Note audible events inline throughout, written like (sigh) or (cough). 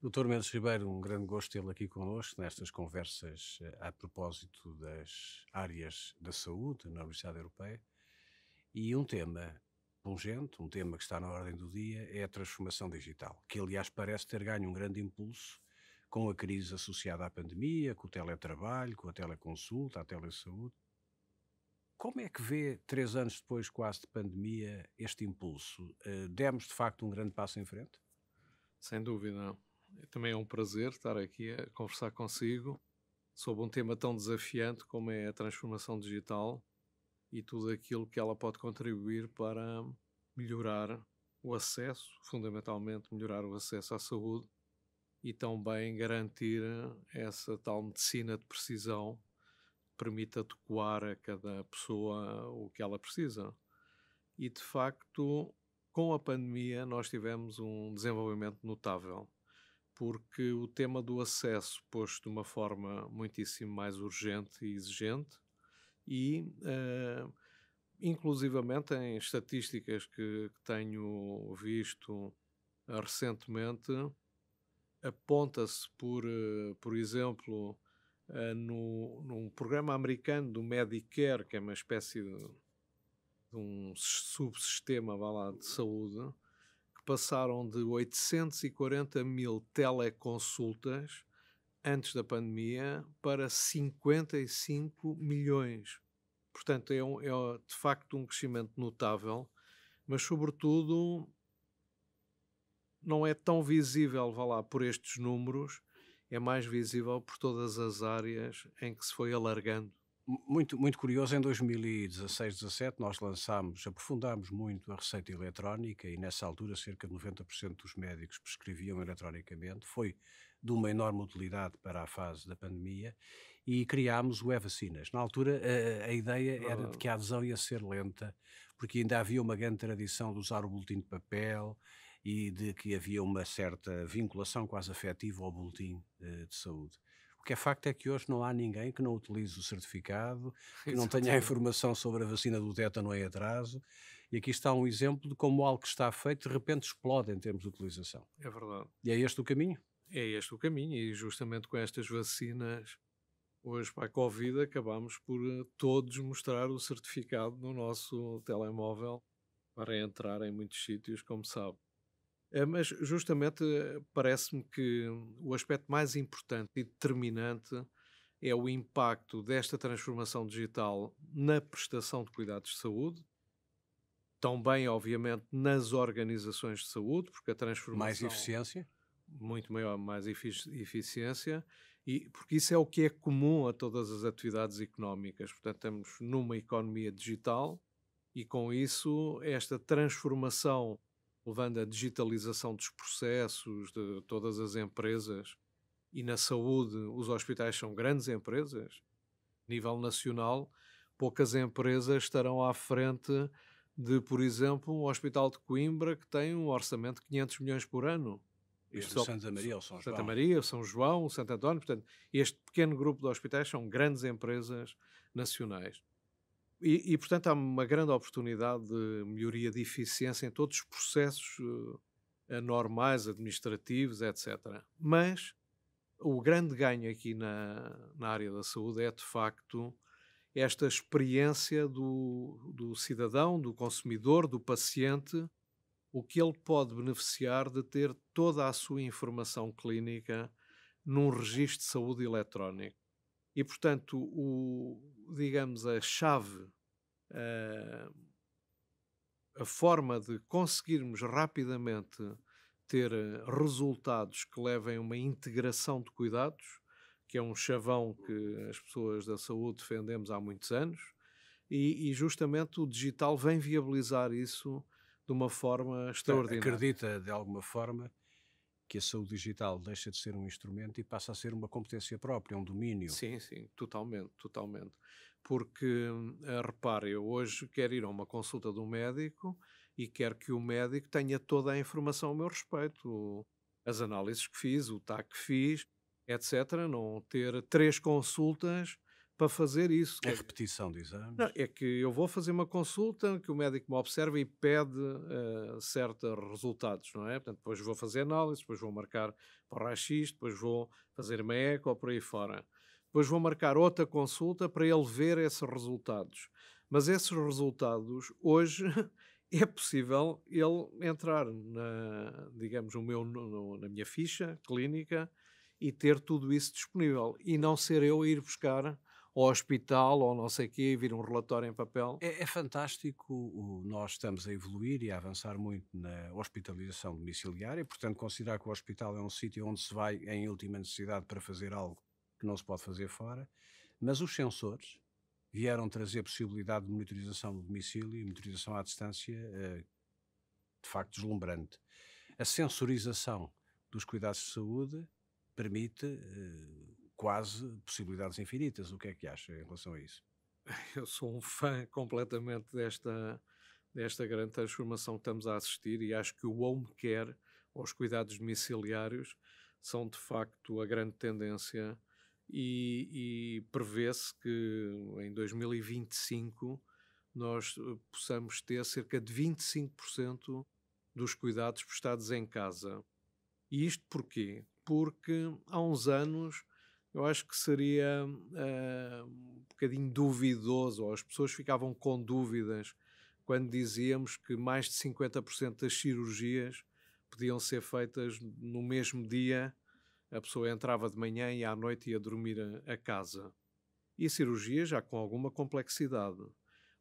Doutor Mendes Ribeiro, um grande gosto tê-lo aqui connosco nestas conversas eh, a propósito das áreas da saúde na Universidade Europeia. E um tema pungente, um tema que está na ordem do dia, é a transformação digital, que aliás parece ter ganho um grande impulso com a crise associada à pandemia, com o teletrabalho, com a teleconsulta, a telesaúde. Como é que vê, três anos depois quase de pandemia, este impulso? Eh, demos de facto um grande passo em frente? Sem dúvida. É também é um prazer estar aqui a conversar consigo sobre um tema tão desafiante como é a transformação digital e tudo aquilo que ela pode contribuir para melhorar o acesso, fundamentalmente melhorar o acesso à saúde e também garantir essa tal medicina de precisão que permite adequar a cada pessoa o que ela precisa. E de facto, com a pandemia, nós tivemos um desenvolvimento notável porque o tema do acesso posto de uma forma muitíssimo mais urgente e exigente e uh, inclusivamente em estatísticas que, que tenho visto eh, recentemente aponta-se por, uh, por exemplo no, num programa americano do Medicare que é uma espécie de, de um subsistema vá lá, de saúde passaram de 840 mil teleconsultas antes da pandemia para 55 milhões. Portanto, é, um, é de facto um crescimento notável, mas, sobretudo, não é tão visível, vá lá, por estes números, é mais visível por todas as áreas em que se foi alargando muito, muito curioso, em 2016, 2017, nós lançámos, aprofundámos muito a receita eletrónica e nessa altura cerca de 90% dos médicos prescreviam eletronicamente. Foi de uma enorme utilidade para a fase da pandemia e criámos o E-Vacinas. Na altura, a, a ideia era de oh. que a adesão ia ser lenta, porque ainda havia uma grande tradição de usar o boletim de papel e de que havia uma certa vinculação quase afetiva ao boletim eh, de saúde. O que é facto é que hoje não há ninguém que não utilize o certificado, que não tenha a informação sobre a vacina do tétano em atraso. E aqui está um exemplo de como algo que está feito de repente explode em termos de utilização. É verdade. E é este o caminho? É este o caminho, e justamente com estas vacinas Hoje, para a Covid, acabamos por eh, todos mostrar o certificado no nosso telemóvel para entrar em muitos sítios, como sabe. Eh, mas justamente eh, parece-me que o aspecto mais importante e determinante é o impacto desta transformação digital na prestação de cuidados de saúde, também, obviamente, nas organizações de saúde, porque a transformação. Mais eficiência? Muito maior, mais eficiência, e, porque isso é o que é comum a todas as atividades económicas. Portanto, estamos numa economia digital e, com isso, esta transformação levando à digitalização dos processos de todas as empresas. E na saúde, os hospitais são grandes empresas. nível nacional, poucas empresas estarão à frente de, por exemplo, um hospital de Coimbra que tem um orçamento de 500 milhões por ano. É Isto só, Santa Maria ou São João. Santa Maria, São João, Santo António. Portanto, este pequeno grupo de hospitais são grandes empresas nacionais. E, e, portanto, há uma grande oportunidade de melhoria de eficiência em todos os processos uh, eh, normais, administrativos, etc. Mas o grande ganho aqui na, na área da saúde é, de facto, esta experiência do, do cidadão, do consumidor, do paciente, o que ele pode beneficiar de ter toda a sua informação clínica num registro de saúde eletrónico. E, portanto, o, digamos, a chave, a, ah, a forma de conseguirmos rapidamente ter ah, resultados que levem a uma integração de cuidados, que é um chavão que as pessoas da saúde defendemos há muitos anos, e, e justamente o digital vem viabilizar isso de uma forma então, extraordinária. Acredita, de alguma forma, que a saúde digital deixa de ser um instrumento e passa a ser uma competência própria, um domínio. Sim, sim, totalmente, totalmente. Porque, eh, repare, eu hoje quero ir a uma consulta do médico e quero que o médico tenha toda a informação ao meu respeito, as análises que fiz, o TAC que fiz, etc. Não ter três consultas para fazer isso. É repetição de exames? Não, é que eu vou fazer uma consulta, que o médico me observa e pede uh, certos resultados, não é? Portanto, depois vou fazer análise, depois vou marcar para o raio-x, depois vou fazer uma eco ou por aí fora. Depois vou marcar outra consulta para ele ver esses resultados. Mas esses resultados, hoje, (laughs) é possível ele entrar na, digamos, no meu, no, na minha ficha clínica e ter tudo isso disponível. E não ser eu a ir buscar ao hospital ou não sei o quê, vir um relatório em papel. É, é fantástico, o, nós estamos a evoluir e a avançar muito na hospitalização domiciliária, portanto, considerar que o hospital é um sítio onde se vai em última necessidade para fazer algo que não se pode fazer fora, mas os sensores vieram trazer possibilidade de monitorização do domicílio e monitorização à distância, eh, de facto, deslumbrante. A sensorização dos cuidados de saúde permite eh, quase possibilidades infinitas. O que é que acha em relação a isso? (laughs) Eu sou um fã completamente desta, desta grande transformação que estamos a assistir e acho que o home care, ou os cuidados domiciliários, são de facto a grande tendência e, e prevê-se que em 2025 nós eh, possamos ter cerca de 25% dos cuidados prestados em casa. E isto porquê? Porque há uns anos eu acho que seria uh, um bocadinho duvidoso, as pessoas ficavam com dúvidas quando dizíamos que mais de 50% das cirurgias podiam ser feitas no mesmo dia. A pessoa entrava de manhã e à noite ia dormir a, a casa. E cirurgias já com alguma complexidade.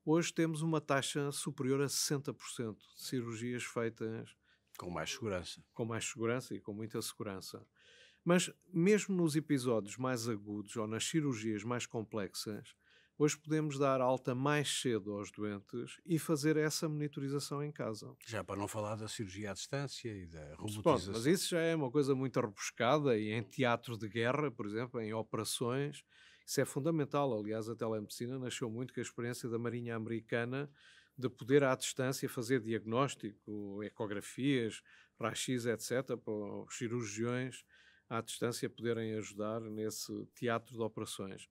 Hoje temos uma taxa superior a 60% de cirurgias feitas com mais segurança. Com mais segurança e com muita segurança. Mas mesmo nos episódios mais agudos ou nas cirurgias mais complexas, hoje podemos dar alta mais cedo aos doentes e fazer essa monitorização em casa. Já para não falar da cirurgia à distância e da robotização. mas isso já é uma coisa muito rebuscada e em teatro de guerra, por exemplo, em operações, isso é fundamental. Aliás, a telemedicina nasceu muito com a experiência da Marinha Americana de poder à distância fazer diagnóstico, ecografias, rachis etc., para os cirurgiões à distância poderem ajudar nesse teatro de operações.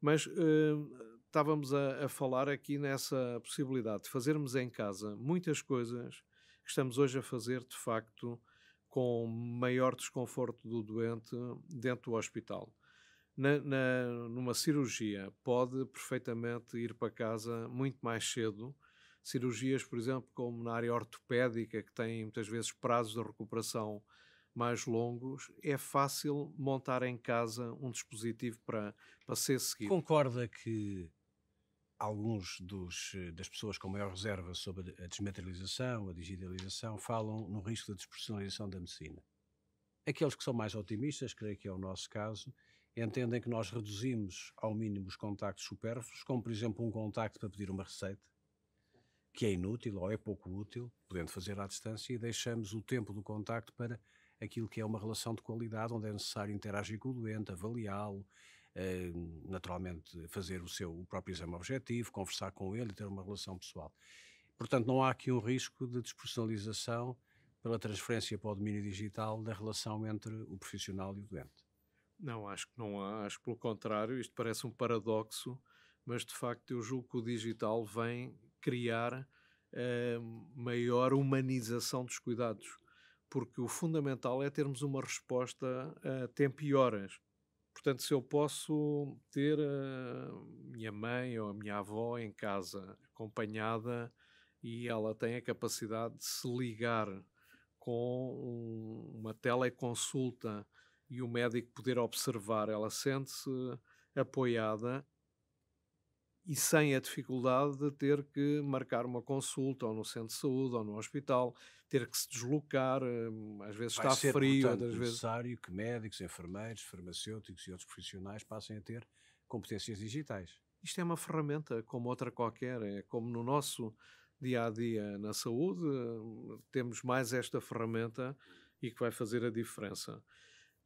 Mas uh, estávamos a, a, falar aqui nessa possibilidade de fazermos em casa muitas coisas que estamos hoje a fazer, de facto, com maior desconforto do doente dentro do hospital. Na, na, numa cirurgia, pode perfeitamente ir para casa muito mais cedo. Cirurgias, por exemplo, como na área ortopédica, que tem muitas vezes prazos de recuperação mais longos, é fácil montar em casa um dispositivo para, para ser seguido. Concorda que alguns dos, eh, das pessoas com maior reserva sobre a desmaterialização, a digitalização, falam no risco da despersonalização da medicina. Aqueles que são mais otimistas, creio que é o nosso caso, entendem que nós reduzimos ao mínimo os contactos supérfluos, como por exemplo um contacto para pedir uma receita, que é inútil ou é pouco útil, podendo fazer à distância, e deixamos o tempo do contacto para aquilo que é uma relação de qualidade, onde é necessário interagir com o doente, avaliá-lo, eh, naturalmente fazer o seu o próprio exame objetivo, conversar com ele, ter uma relação pessoal. Portanto, não há aqui um risco de despersonalização pela transferência para o domínio digital da relação entre o profissional e o doente. Não, acho que não há. Acho que pelo contrário, isto parece um paradoxo, mas de facto eu julgo que o digital vem criar eh, maior humanização dos cuidados porque o fundamental é termos uma resposta a eh, tempo e horas. Portanto, se eu posso ter a eh, minha mãe ou a minha avó em casa acompanhada e ela tem a capacidade de se ligar com uma teleconsulta e o médico poder observar, ela sente-se apoiada e sem a dificuldade de ter que marcar uma consulta ou no centro de saúde ou no hospital, ter que se deslocar, hum, às vezes Vai está ser, frio, portanto, vezes... É necessário que médicos, enfermeiros, farmacêuticos e outros profissionais passem a ter competências digitais. Isto é uma ferramenta como outra qualquer, é como no nosso dia a dia na saúde, temos mais esta ferramenta e que vai fazer a diferença.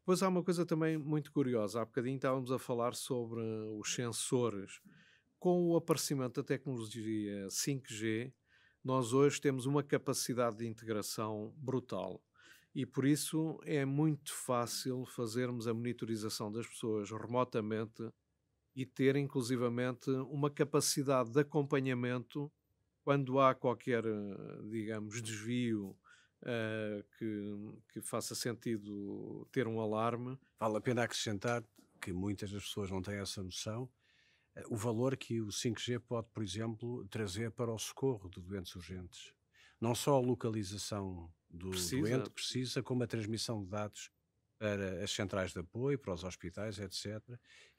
Depois há uma coisa também muito curiosa. Há bocadinho estávamos a falar sobre os sensores. Com o aparecimento da tecnologia 5G, nós hoje temos uma capacidade de integração brutal. E por isso é muito fácil fazermos a monitorização das pessoas remotamente e ter, inclusivamente, uma capacidade de acompanhamento quando há qualquer, eh, digamos, desvio uh, que, que faça sentido ter um alarme. Vale a pena acrescentar que muitas das pessoas não têm essa noção o valor que o 5G pode, por exemplo, trazer para o socorro de doentes urgentes. Não só a localização do precisa. doente precisa, como a transmissão de dados para as centrais de apoio, para os hospitais, etc.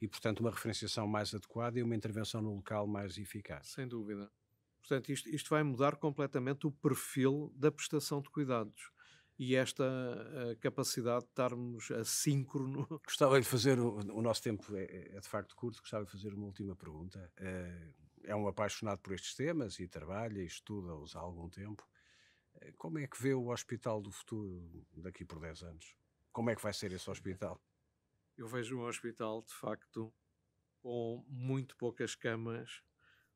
E, portanto, uma referenciação mais adequada e uma intervenção no local mais eficaz. Sem dúvida. Portanto, isto, isto vai mudar completamente o perfil da prestação de cuidados e esta eh, capacidade de estarmos assíncrono. (laughs) Gostava de fazer, o, o nosso tempo é, é, é, de facto curto, gostava de fazer uma última pergunta. Eh, é um apaixonado por estes temas e trabalha e estuda-os há algum tempo. Eh, como é que vê o hospital do futuro daqui por 10 anos? Como é que vai ser esse hospital? Eu vejo um hospital, de facto, com muito poucas camas,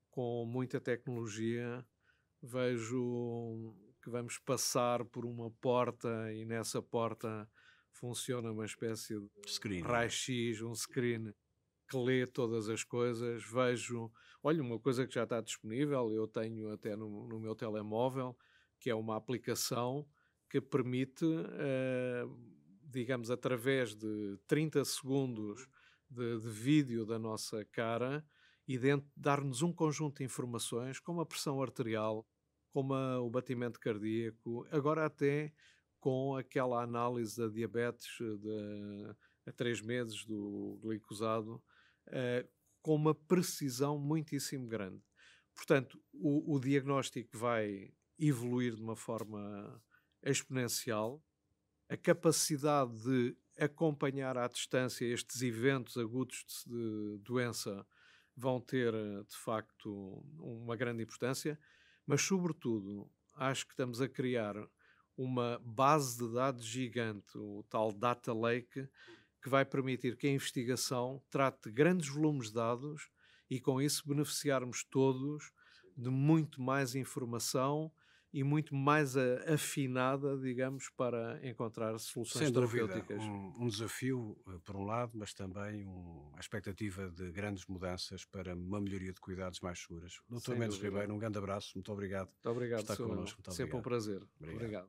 com muita tecnologia, vejo que vamos passar por uma porta e nessa porta funciona uma espécie de screen. É? raio-x, um screen que lê todas as coisas, vejo, olha, uma coisa que já está disponível, eu tenho até no, no meu telemóvel, que é uma aplicação que permite, uh, digamos, através de 30 segundos de, de vídeo da nossa cara, e dar-nos um conjunto de informações, como a pressão arterial, como a, o batimento cardíaco, agora até com aquela análise da diabetes eh, de, a três meses do glicosado, uh, com uma precisão muitíssimo grande. Portanto, o, o diagnóstico vai evoluir de uma forma exponencial, a capacidade de acompanhar à distância estes eventos agudos de doença vão ter, eh, de facto, uma grande importância mas, sobretudo, acho que estamos a criar uma base de dados gigante, o tal Data Lake, que vai permitir que a investigação trate grandes volumes de dados e, com isso, beneficiarmos todos de muito mais informação e muito mais a, afinada, digamos, para encontrar soluções Sem terapêuticas. um, um, desafio, eh, por um lado, mas também uma a expectativa de grandes mudanças para uma melhoria de cuidados mais seguras. Doutor Sem Mendes dúvida. Ribeiro, um grande abraço, muito obrigado. Muito obrigado, por estar connosco. Sempre obrigado. um prazer. obrigado.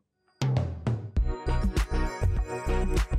obrigado.